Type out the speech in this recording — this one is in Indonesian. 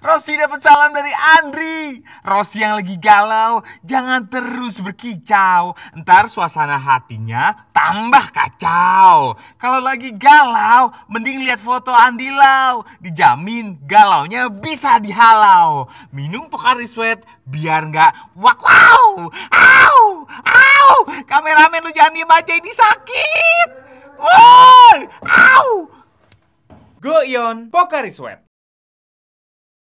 Rosi dapat salam dari Andri. Rosi yang lagi galau, jangan terus berkicau. Ntar suasana hatinya tambah kacau. Kalau lagi galau, mending lihat foto Andilau. Dijamin galaunya bisa dihalau. Minum Pocari Sweat biar nggak wak wow. Au, au. Kameramen lu jangan diem aja ini sakit. Woi, au. Goion Pocari Sweat.